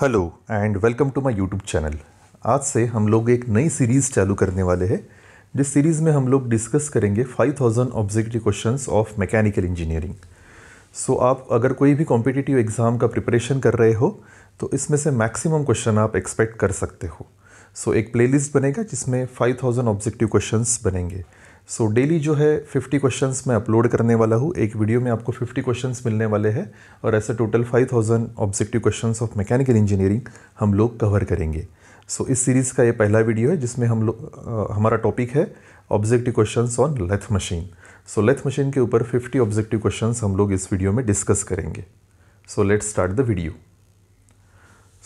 Hello and welcome to my YouTube channel आज से हम लोग एक नई सीरीज़ चालू करने वाले हैं जिस सीरीज़ में हम लोग डिस्कस करेंगे 5000 objective question of mechanical engineering so आप अगर कोई भी कॉम्पिटिटिव एग्ज़ाम का प्रिपरेशन कर रहे हो तो इसमें से मैक्सिमम क्वेश्चन आप एक्सपेक्ट कर सकते हो सो so, एक प्लेलिस्ट बनेगा जिसमें 5000 ऑब्जेक्टिव क्वेश्चन बनेंगे सो so, डेली जो है 50 क्वेश्चंस मैं अपलोड करने वाला हूँ एक वीडियो में आपको 50 क्वेश्चंस मिलने वाले हैं और ऐसे total 5000 objective question of mechanical engineering हम लोग कवर करेंगे सो so, इस सीरीज़ का ये पहला वीडियो है जिसमें हम लोग हमारा टॉपिक है objective question on lathe machine so lathe machine के ऊपर फिफ्टी ऑब्जेक्टिव क्वेश्चन हम लोग इस वीडियो में डिस्कस करेंगे so let start the video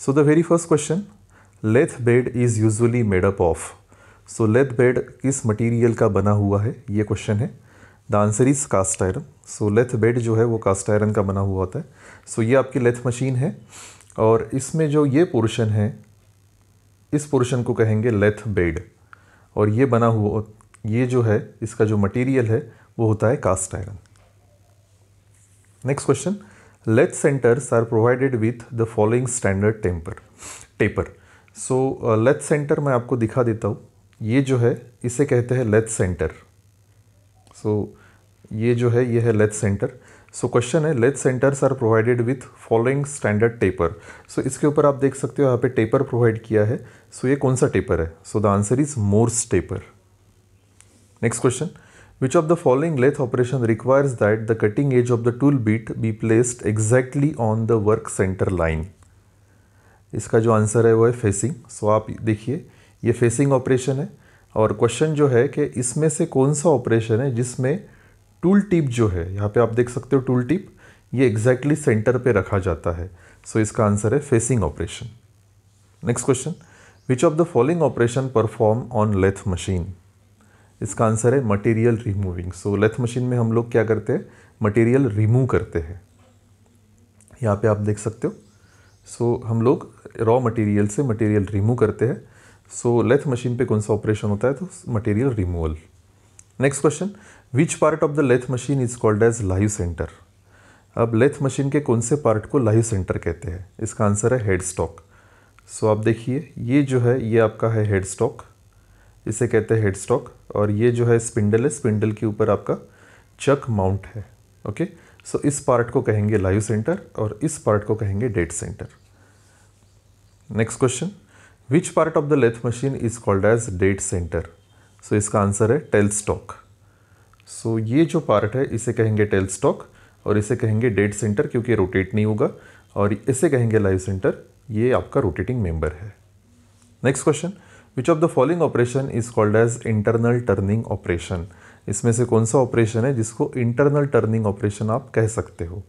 so the very first question lathe bed is usually made up of so lathe bed किस material का बना हुआ है ये क्वेश्चन है the answer is cast iron so lathe bed जो है वो कास्ट आयरन का बना हुआ होता है सो so, ये आपकी लेथ मशीन है और इसमें जो ये पोर्शन है इस पोर्शन को कहेंगे लेथ बेड और ये बना हुआ ये जो है इसका जो मटेरियल है वो होता है cast iron next question lathe centers are provided with the following standard temper taper so lathe center मैं आपको दिखा देता हूँ ये जो है इसे कहते हैं लेथ सेंटर सो ये जो है ये है लेथ सेंटर सो क्वेश्चन है lathe centers are provided with following standard taper so इसके ऊपर आप देख सकते हो यहाँ पे टेपर प्रोवाइड किया है सो so, ये कौन सा टेपर है so the answer is Morse taper next question which of the following lathe operation requires that the cutting edge of the tool beat be placed exactly on the work center line इसका जो answer है वो है facing so so आप देखिए ये facing operation है और क्वेश्चन जो है कि इसमें से कौन सा ऑपरेशन है जिसमें टूल टिप जो है यहाँ पे आप देख सकते हो टूल टिप ये एग्जैक्टली exactly सेंटर पे रखा जाता है सो so, इसका आंसर है facing operation next question which of the following operation perform on lathe machine इसका आंसर है material removing so lathe machine में हम लोग क्या करते हैं मटेरियल रिमूव करते हैं यहाँ पे आप देख सकते हो सो so, हम लोग रॉ मटेरियल से मटेरियल रिमूव करते हैं सो लेथ मशीन पे कौन सा ऑपरेशन होता है तो material removal next question which part of the lathe machine is called as live center अब लेथ मशीन के कौन से पार्ट को लाइव सेंटर कहते हैं इसका आंसर है हेड स्टॉक सो आप देखिए ये जो है ये आपका है हेड स्टॉक इसे कहते हैं हेड स्टॉक और ये जो है स्पिंडल है स्पिंडल के ऊपर आपका चक माउंट है ओके सो इस पार्ट को कहेंगे लाइव सेंटर और इस पार्ट को कहेंगे dead center next question which part of the lathe machine is called as dead center so इसका आंसर है टेल स्टॉक सो ये जो पार्ट है इसे कहेंगे टेल स्टॉक और इसे कहेंगे डेट सेंटर क्योंकि रोटेट नहीं होगा और इसे कहेंगे लाइव सेंटर ये आपका रोटेटिंग मेंबर है next question which of the following operation is called as internal turning operation इसमें से कौन सा ऑपरेशन है जिसको इंटरनल टर्निंग ऑपरेशन आप कह सकते हो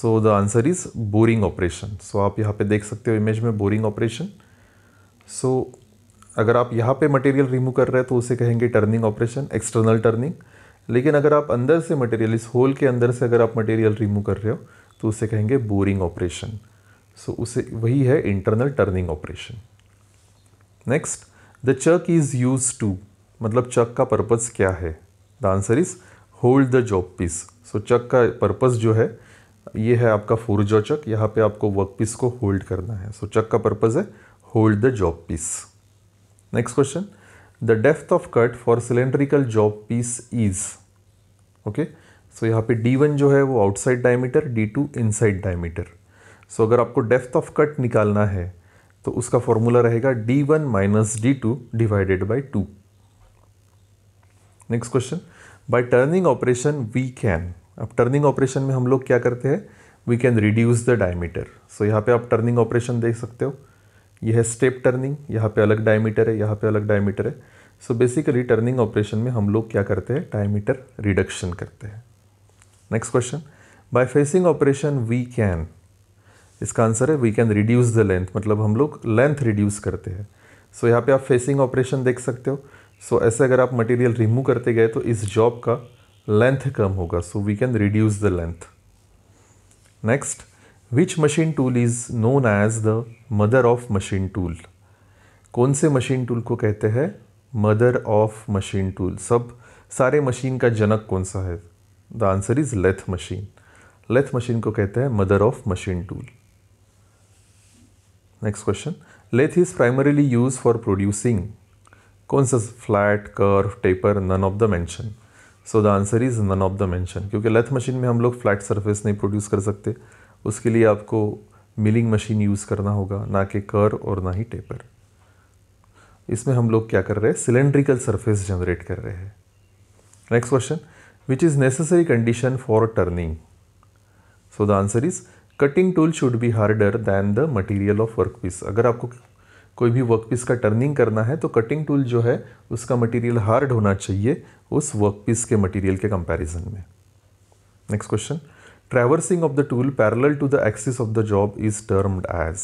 so the answer is boring operation so आप यहाँ पे देख सकते हो इमेज में बोरिंग ऑपरेशन सो so, अगर आप यहाँ पे मटेरियल रिमूव कर रहे हैं तो उसे कहेंगे टर्निंग ऑपरेशन एक्सटर्नल टर्निंग लेकिन अगर आप अंदर से मटेरियल इस होल के अंदर से अगर आप मटेरियल रिमूव कर रहे हो तो उसे कहेंगे बोरिंग ऑपरेशन सो उसे वही है internal turning operation next the chuck is use to मतलब चक का पर्पज़ क्या है the answer is hold the job piece so chuck का पर्पज़ जो है ये है आपका फोर जॉ चक यहाँ पे आपको वर्क पीस को होल्ड करना है सो so, चक का पर्पज़ है hold the job piece. Next question. The depth of cut for cylindrical job piece is. Okay. So so, यहाँ पे D1 जो है वो outside diameter D2 inside diameter so so, अगर आपको डेप्थ ऑफ कट निकालना है तो उसका फॉर्मूला रहेगा D1 one minus D two divided by two next question by turning operation we can अब टर्निंग ऑपरेशन में हम लोग क्या करते हैं we can reduce the diameter so यहाँ पे आप टर्निंग ऑपरेशन देख सकते हो यह है स्टेप टर्निंग यहाँ पे अलग डायमीटर है यहाँ पे अलग डायमीटर है सो बेसिकली टर्निंग ऑपरेशन में हम लोग क्या करते हैं डायमीटर रिडक्शन करते हैं next question by facing operation we can इसका आंसर है we can reduce the length मतलब हम लोग लेंथ रिड्यूस करते हैं सो so, यहाँ पे आप फेसिंग ऑपरेशन देख सकते हो सो so, ऐसे अगर आप मटेरियल रिमूव करते गए तो इस जॉब का लेंथ कम होगा so we can reduce the length next which machine tool is known as the mother of machine tool कौन से मशीन टूल को कहते हैं मदर ऑफ मशीन टूल सब सारे मशीन का जनक कौन सा है the answer is lathe machine lathe machine को कहते हैं mother of machine tool next question lathe is primarily use for producing कौन सा flat curve taper none of the mention so the answer is none of the mention क्योंकि lathe machine में हम लोग flat surface नहीं produce कर सकते उसके लिए आपको मिलिंग मशीन यूज़ करना होगा ना कि कर और ना ही टेपर इसमें हम लोग क्या कर रहे हैं सिलेंड्रिकल सरफेस जनरेट कर रहे हैं next question which is necessary condition for turning so the answer is cutting tool should be harder than the material of work piece अगर आपको कोई भी वर्क पीस का टर्निंग करना है तो कटिंग टूल जो है उसका मटीरियल हार्ड होना चाहिए उस वर्क पीस के मटीरियल के कंपेरिजन में next question traversing of the tool parallel to the axis of the job is termed as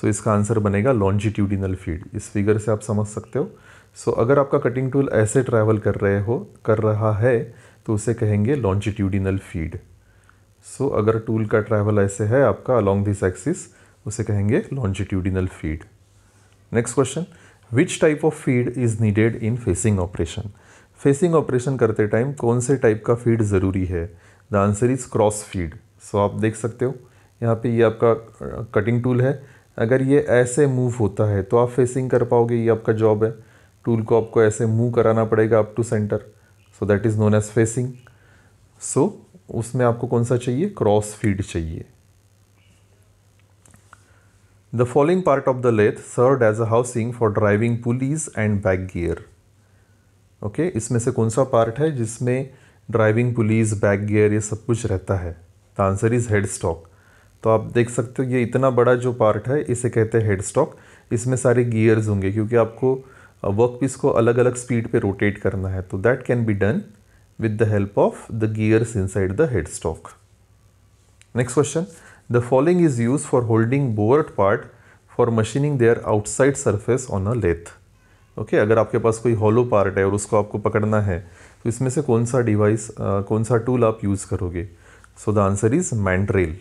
so इसका आंसर बनेगा लॉन्जिट्यूडिनल फीड इस फिगर से आप समझ सकते हो सो so, अगर आपका कटिंग टूल ऐसे ट्रैवल कर रहे हो कर रहा है तो उसे कहेंगे लॉन्जिट्यूडिनल फीड सो अगर टूल का ट्रैवल ऐसे है आपका अलॉन्ग दिस एक्सिस उसे कहेंगे longitudinal feed next question which type of feed is needed in facing operation facing operation करते टाइम कौन से टाइप का फीड ज़रूरी है the answer is cross feed so आप देख सकते हो यहाँ पे ये आपका कटिंग टूल है अगर ये ऐसे मूव होता है तो आप फेसिंग कर पाओगे ये आपका जॉब है टूल को आपको ऐसे मूव कराना पड़ेगा up to center so that is known as facing so उसमें आपको कौन सा चाहिए क्रॉस फीड चाहिए the following part of the lathe serve as a housing for driving pulleys and back gear okay इसमें से कौन सा पार्ट है जिसमें ड्राइविंग पुलिस बैक गियर ये सब कुछ रहता है the answer is headstock तो आप देख सकते हो ये इतना बड़ा जो पार्ट है इसे कहते हैं हेड स्टॉक इसमें सारे गियर्स होंगे क्योंकि आपको वर्क पीस को अलग अलग स्पीड पे रोटेट करना है तो that can be done with the help of the gears inside the headstock next question the following is use for holding bored part for machining their outside surface on a lathe okay अगर आपके पास कोई hollow part है और उसको आपको पकड़ना है तो इसमें से कौन सा डिवाइस कौन सा टूल आप यूज़ करोगे so the answer is mandrel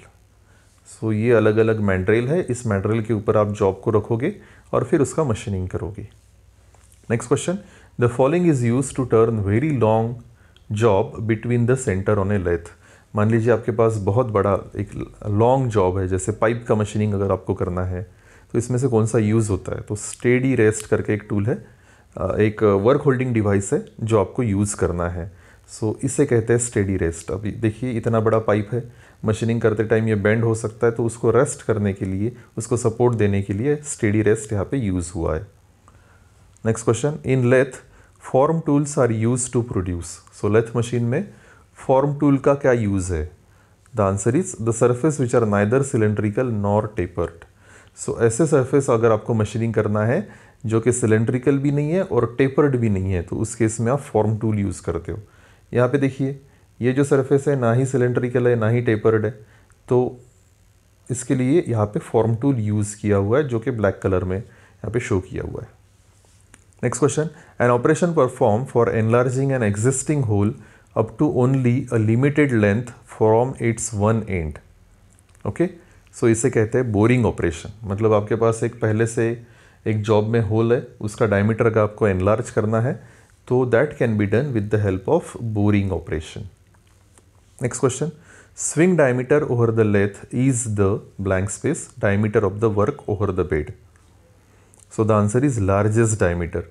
so ये अलग अलग मैंड्रेल है इस मैंड्रेल के ऊपर आप जॉब को रखोगे और फिर उसका मशीनिंग करोगे next question the following is use to turn very long job between the center on a lathe मान लीजिए आपके पास बहुत बड़ा एक लॉन्ग जॉब है जैसे पाइप का मशीनिंग अगर आपको करना है तो इसमें से कौन सा यूज़ होता है तो स्टेडी रेस्ट करके एक टूल है एक वर्क होल्डिंग डिवाइस है जो आपको यूज़ करना है सो so, इसे कहते हैं स्टेडी रेस्ट अभी देखिए इतना बड़ा पाइप है मशीनिंग करते टाइम ये बेंड हो सकता है तो उसको रेस्ट करने के लिए उसको सपोर्ट देने के लिए स्टेडी रेस्ट यहाँ पे यूज़ हुआ है next question in lathe form tools are use to produce so lathe machine में फॉर्म टूल का क्या यूज़ है the answer is the surface which are neither cylindrical nor tapered so so, ऐसे surface अगर आपको machining करना है जो कि सिलेंड्रिकल भी नहीं है और टेपर्ड भी नहीं है तो उस केस में आप फॉर्म टूल यूज़ करते हो यहाँ पे देखिए ये जो सरफेस है ना ही सिलेंड्रिकल है ना ही टेपर्ड है तो इसके लिए यहाँ पे फॉर्म टूल यूज़ किया हुआ है जो कि ब्लैक कलर में यहाँ पे शो किया हुआ है next question an operation perform for enlarging an existing hole up to only a limited length from its one end okay okay? So इसे कहते हैं बोरिंग ऑपरेशन मतलब आपके पास एक पहले से एक जॉब में होल है उसका डायमीटर का आपको एनलार्ज करना है तो that can be done with the help of boring operation next question swing diameter over the lathe is the blank space diameter of the work over the bed so the answer is largest diameter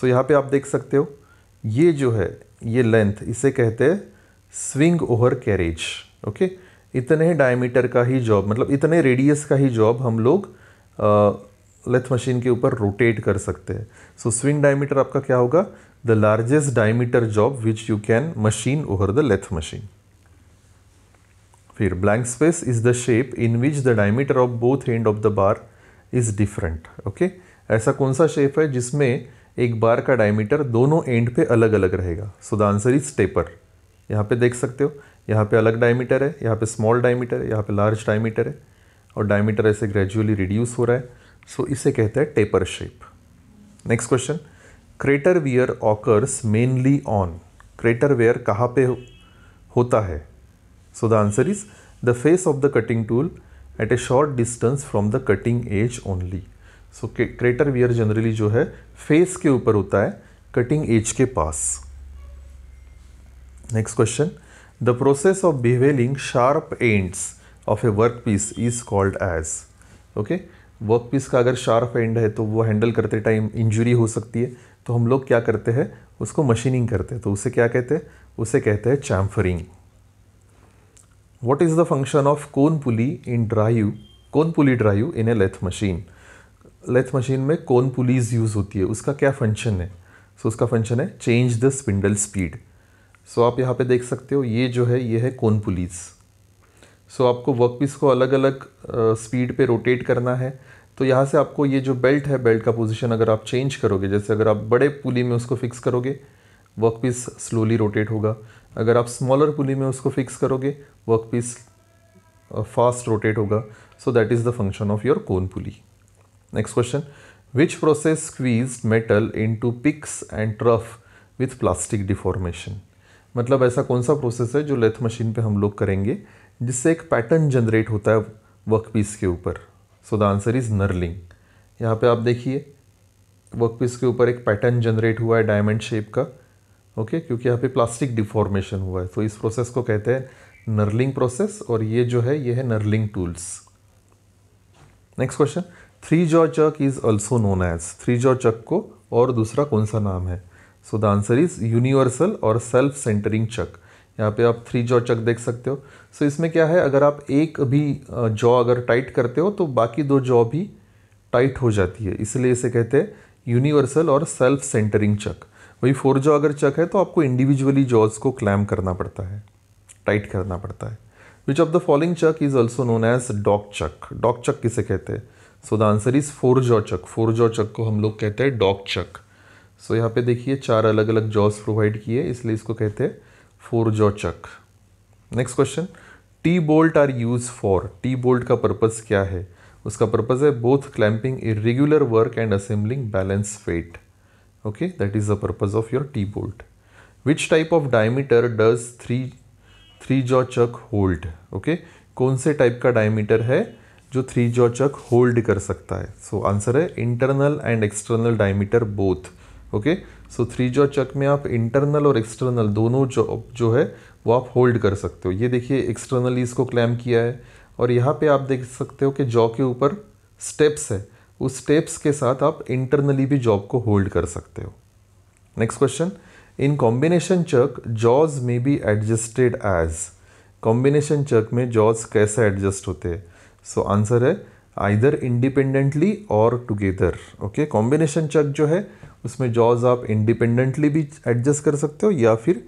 so यहाँ पे आप देख सकते हो ये जो है ये लेंथ इसे कहते हैं स्विंग ओवर कैरेज ओके इतने डायमीटर का ही जॉब मतलब इतने रेडियस का ही जॉब हम लोग लेथ मशीन के ऊपर रोटेट कर सकते हैं सो स्विंग डायमीटर आपका क्या होगा the largest diameter job which you can machine over the lathe machine फिर blank space is the shape in which the diameter of both end of the bar is different okay ऐसा कौन सा shape है जिसमें एक बार का diameter दोनों and पे अलग अलग रहेगा so the answer is taper यहाँ पे देख सकते हो यहाँ पे अलग डायमीटर है यहाँ पे स्मॉल डायमीटर है यहाँ पे लार्ज डायमीटर है और डायमीटर ऐसे ग्रेजुअली रिड्यूस हो रहा है सो इसे कहते हैं taper shape next question crater wear occurs mainly on crater wear कहाँ पे हो, होता है so the answer is the face of the cutting tool at a short distance from the cutting edge only so crater wear generally जो है face के ऊपर होता है कटिंग एज के पास next question the process of process sharp ends of a work piece is called edge okay work piece का अगर शार्प एंड है तो वो हैंडल करते टाइम इंजुरी हो सकती है तो हम लोग क्या करते हैं उसको मशीनिंग करते हैं तो उसे क्या कहते हैं उसे कहते हैं chamfering what is the function of cone pulley in drive cone pulley drive in a lathe machine lathe machine में कौन पुलीज यूज़ होती है उसका क्या फंक्शन है सो so, उसका फंक्शन है change the spindle speed so आप यहाँ पे देख सकते हो ये जो है ये है कौन पुलिस सो आपको वर्क पीस को अलग अलग स्पीड पे रोटेट करना है तो यहाँ से आपको ये जो बेल्ट है बेल्ट का पोजीशन अगर आप चेंज करोगे जैसे अगर आप बड़े पुली में उसको फिक्स करोगे वर्क पीस स्लोली रोटेट होगा अगर आप स्मॉलर पुली में उसको फिक्स करोगे वर्क पीस फास्ट रोटेट होगा so that is the function of your cone pulley next question which process squeeze metal into peaks and trough with plastic deformation मतलब ऐसा कौन सा प्रोसेस है जो लेथ मशीन पे हम लोग करेंगे जिससे एक पैटर्न जनरेट होता है वर्क पीस के ऊपर so the answer is knurling यहाँ पे आप देखिए वर्क पीस के ऊपर एक पैटर्न जनरेट हुआ है डायमंड शेप का ओके okay? क्योंकि यहाँ पे प्लास्टिक डिफॉर्मेशन हुआ है तो इस प्रोसेस को कहते हैं नर्लिंग प्रोसेस और ये जो है ये है knurling tools next question three jaw chuck is also known as three jaw chuck को और दूसरा कौन सा नाम है so the answer is universal और सेल्फ सेंटरिंग चक यहाँ पे आप थ्री जॉ चक देख सकते हो सो so, इसमें क्या है अगर आप एक भी जॉ अगर टाइट करते हो तो बाकी दो जॉ भी टाइट हो जाती है इसलिए इसे कहते हैं यूनिवर्सल और सेल्फ सेंटरिंग चक वही फोर जॉ अगर चक है तो आपको इंडिविजुअली जॉज को क्लैम करना पड़ता है टाइट करना पड़ता है which of the following chuck is also known as dog chuck dog chuck किसे कहते हैं so the answer is four jaw chuck four jaw chuck को हम लोग कहते हैं डॉग चक सो यहाँ पे देखिए चार अलग अलग जॉस प्रोवाइड किए इसलिए इसको कहते हैं four jaw chuck next question T bolt are use for T bolt का पर्पज़ क्या है उसका पर्पज़ है both clamping regular work and assembling balance weight okay that is the purpose of your T bolt which type of diameter does three three jaw chuck hold okay कौन से type का diameter है जो three jaw chuck hold कर सकता है so so, answer है internal and external diameter both okay so three jaw chuck में आप इंटरनल और एक्सटर्नल दोनों जॉब जो है वो आप होल्ड कर सकते हो ये देखिए एक्सटर्नली इसको क्लैम किया है और यहाँ पे आप देख सकते हो कि जॉ के ऊपर स्टेप्स है उस स्टेप्स के साथ आप इंटरनली भी जॉब को होल्ड कर सकते हो next question in combination chuck jaws may be adjusted as combination chuck में जॉज कैसे एडजस्ट होते हैं सो आंसर है आइदर इंडिपेंडेंटली और टुगेदर ओके कॉम्बिनेशन चक जो है उसमें जॉज आप इंडिपेंडेंटली भी एडजस्ट कर सकते हो या फिर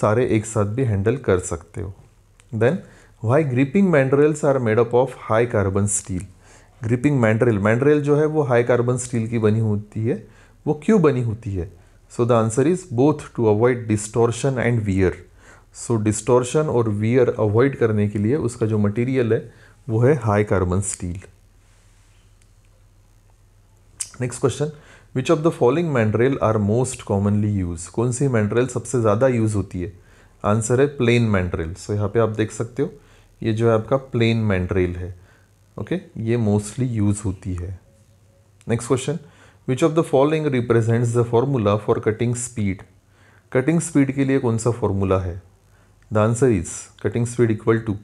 सारे एक साथ भी हैंडल कर सकते हो then why gripping mandrels are made up of high carbon steel gripping mandrel mandrel जो है वो हाई कार्बन स्टील की बनी होती है वो क्यों बनी होती है so the answer is both to avoid distortion and wear so distortion और वियर अवॉइड करने के लिए उसका जो मटेरियल है वो है high carbon steel next question which of the following mandrel are most commonly use कौन सी मैंड्रेल सबसे ज़्यादा यूज़ होती है आंसर है प्लेन मैंड्रेल सो यहाँ पे आप देख सकते हो ये जो है आपका प्लेन मैंड्रेल है ओके okay? ये मोस्टली यूज़ होती है next question which of the following represents the formula for cutting speed cutting speed के लिए कौन सा फॉर्मूला है the answer is cutting speed equal to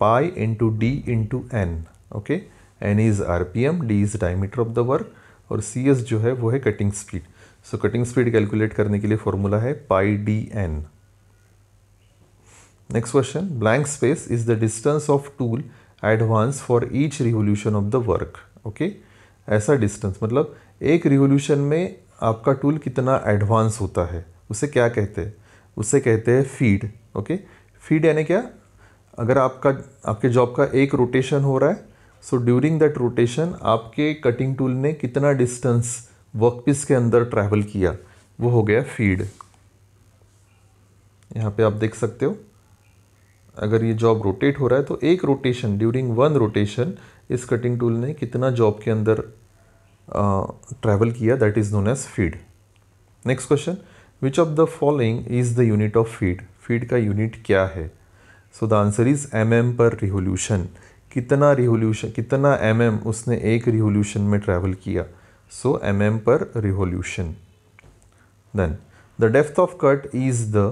pi into D into N okay N is R P M D is diameter of the work और C S जो है वो है cutting speed so cutting speed calculate करने के लिए formula है pi D N next question blank space is the distance of tool advance for each revolution of the work okay ऐसा डिस्टेंस मतलब एक रिवोल्यूशन में आपका टूल कितना एडवांस होता है उसे क्या कहते हैं उसे कहते हैं फीड ओके फीड यानी क्या अगर आपका आपके जॉब का एक रोटेशन हो रहा है सो ड्यूरिंग दैट रोटेशन आपके कटिंग टूल ने कितना डिस्टेंस वर्कपीस के अंदर ट्रैवल किया वो हो गया फीड यहाँ पे आप देख सकते हो अगर ये जॉब रोटेट हो रहा है तो एक रोटेशन ड्यूरिंग वन रोटेशन इस कटिंग टूल ने कितना जॉब के अंदर ट्रैवल किया that is known as feed next question which of the following is the unit of feed feed का यूनिट क्या है so the answer is M M per revolution कितना रिवोल्यूशन कितना एम mm उसने एक रिवोल्यूशन में ट्रैवल किया so M M per revolution then the depth of cut is the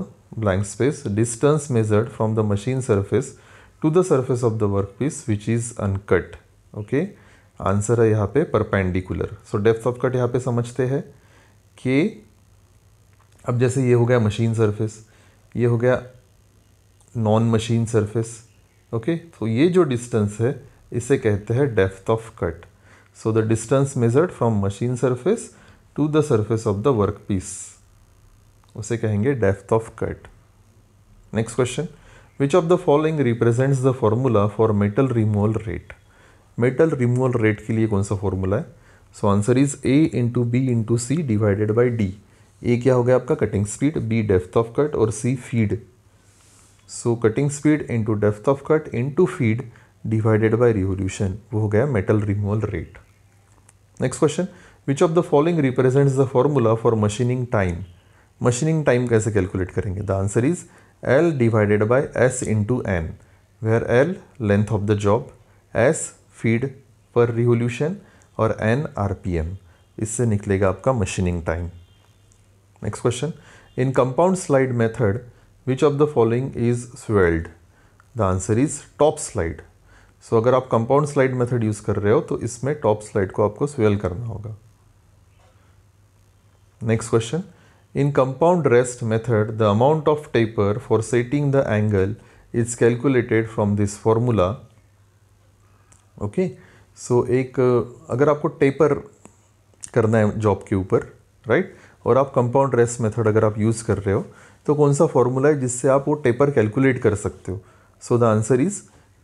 blank space distance measured from the machine surface to the surface of the work piece which is uncut okay answer है यहाँ पे perpendicular so depth of cut यहाँ पे समझते हैं कि अब जैसे ये हो गया मशीन सर्फेस ये हो गया नॉन मशीन सर्फेस ओके तो ये जो डिस्टेंस है इसे कहते हैं depth of cut so the distance measured from machine surface to the surface of the work piece उसे कहेंगे depth of cut next question which of the following represents the formula for metal removal rate metal removal rate के लिए कौन सा formula है so answer is A into B into C divided by D A क्या हो गया आपका cutting speed B depth of cut और C feed so cutting speed into depth of cut to feed divided by revolution वो हो गया metal removal rate next question which of the following represents the formula for machining time machining time कैसे calculate करेंगे the answer is L divided by S into N where L length of the job S feed per revolution और N R P M इससे निकलेगा आपका machining time next question in compound slide method which of the following is swivelled the answer is top slide so अगर आप compound slide method use कर रहे हो तो इसमें टॉप स्लाइड को आपको स्वेल करना होगा next question in compound rest method the amount of taper for setting the angle is calculated from this formula okay so एक अगर आपको टेपर करना है जॉब के ऊपर राइट right? और आप कंपाउंड रेस्ट मेथड अगर आप यूज़ कर रहे हो तो कौन सा फॉर्मूला है जिससे आप वो टेपर कैलकुलेट कर सकते हो so the answer is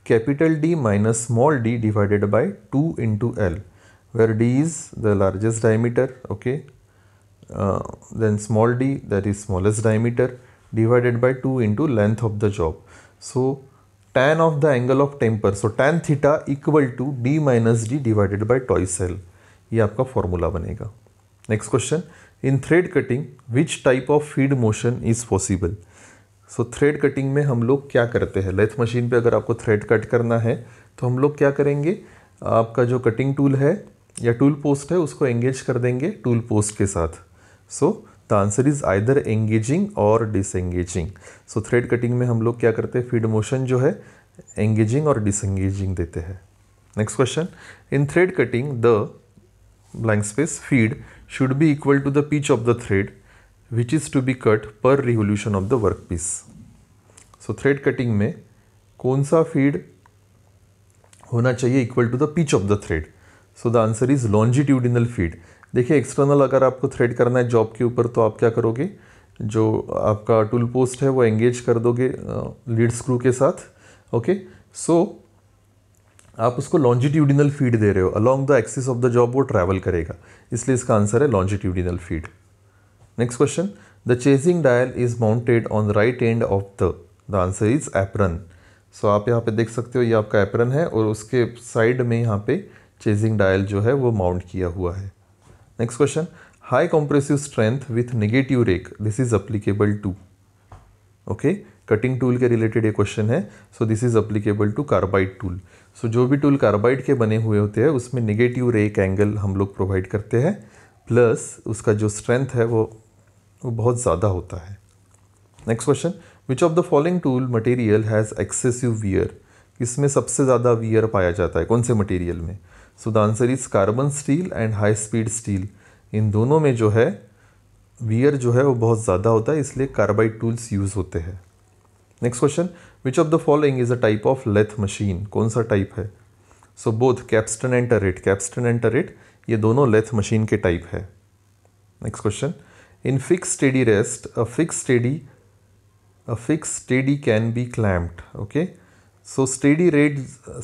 capital D minus small D divided by two into L where D is the largest diameter okay then small D that is smallest diameter divided by two into length of the job so tan of the angle of taper so tan theta equal to D minus D divided by twice L ये आपका formula बनेगा next question in thread cutting which type of feed motion is possible so thread cutting में हम लोग क्या करते हैं lathe machine पे अगर आपको थ्रेड कट करना है तो हम लोग क्या करेंगे आपका जो कटिंग टूल है या टूल पोस्ट है उसको एंगेज कर देंगे टूल पोस्ट के साथ so the answer is either engaging और डिसंगेजिंग सो थ्रेड कटिंग में हम लोग क्या करते हैं फीड मोशन जो है एंगेजिंग और डिसंगेजिंग देते हैं next question in thread cutting the blank space feed should be equal to the pitch of the thread which is to be cut per revolution of the workpiece. So thread cutting में कौन सा feed होना चाहिए equal to the pitch of the thread so the answer is longitudinal feed देखिए external अगर आपको thread करना है जॉब के ऊपर तो आप क्या करोगे जो आपका टूल पोस्ट है वो एंगेज कर दोगे लीड स्क्रू के साथ ओके सो आप उसको लॉन्जिट्यूडिनल फीड दे रहे हो along the axis of the job वो ट्रैवल करेगा इसलिए इसका आंसर है longitudinal feed next question the chasing dial is mounted on right end of the the answer is apron so आप यहाँ पे देख सकते हो ये आपका एपरन है और उसके साइड में यहाँ पे चेजिंग डायल जो है वो माउंट किया हुआ है next question high compressive strength with negative rake this is applicable to okay cutting tool के रिलेटेड ये क्वेश्चन है so this is applicable to carbide tool so जो भी टूल कार्बाइड के बने हुए होते हैं उसमें निगेटिव रे एक एंगल हम लोग प्रोवाइड करते हैं प्लस उसका जो स्ट्रेंथ है वो वो बहुत ज़्यादा होता है next question which of the following tool material has excessive wear इसमें सबसे ज़्यादा वियर पाया जाता है कौन से मटेरियल में so the answer is carbon steel and high speed steel इन दोनों में जो है वियर जो है वो बहुत ज़्यादा होता है इसलिए कार्बाइड टूल्स यूज़ होते हैं next question which of the following is a type of lathe machine कौन सा टाइप है so both capstan and turret capstan and turret ये दोनों लेथ मशीन के टाइप है next question in fix steady rest a fix steady a fix steady can be clamped okay so steady rest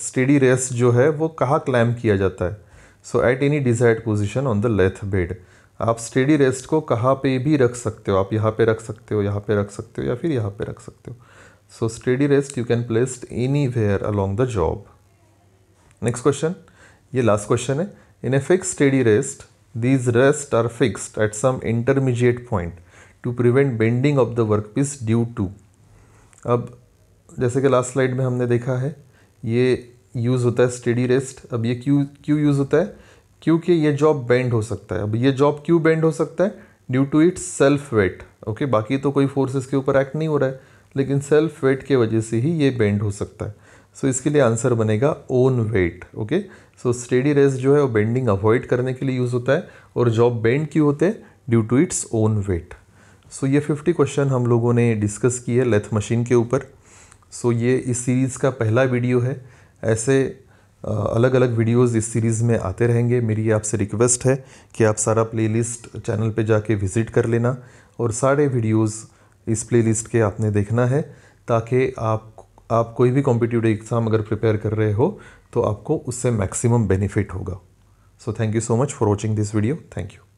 steady rest जो है वो कहाँ clamp किया जाता है so at any desired position on the lathe bed आप steady rest को कहाँ पे भी रख सकते हो आप यहाँ पे रख सकते हो यहाँ पे रख सकते हो या फिर यहाँ पे रख सकते हो So steady rest you can place anywhere along the job. Next question. ये last question है In a fixed steady rest, these rests are fixed at some intermediate point to prevent bending of the workpiece due to. अब जैसे कि last slide में हमने देखा है ये use होता है steady rest. अब ये क्यों क्यों use होता है क्योंकि ये job bend हो सकता है अब ये job क्यों bend हो सकता है Due to its self weight. Okay, बाकी तो कोई forces के ऊपर act नहीं हो रहा है लेकिन सेल्फ वेट के वजह से ही ये बेंड हो सकता है सो so, इसके लिए आंसर बनेगा own weight okay so steady rest जो है वो बेंडिंग अवॉइड करने के लिए यूज़ होता है और जॉब बेंड क्यों होते हैं due to its own weight so ये फिफ्टी क्वेश्चन हम लोगों ने डिस्कस की है लेथ मशीन के ऊपर सो so, ये इस सीरीज़ का पहला वीडियो है ऐसे अलग अलग वीडियोस इस सीरीज़ में आते रहेंगे मेरी आपसे रिक्वेस्ट है कि आप सारा प्लेलिस्ट चैनल पे जाके विज़िट कर लेना और सारे वीडियोज़ इस प्लेलिस्ट के आपने देखना है ताकि आप आप कोई भी कॉम्पिटिटिव एग्ज़ाम अगर प्रिपेयर कर रहे हो तो आपको उससे मैक्सिमम बेनिफिट होगा so thank you so much for watching this video thank you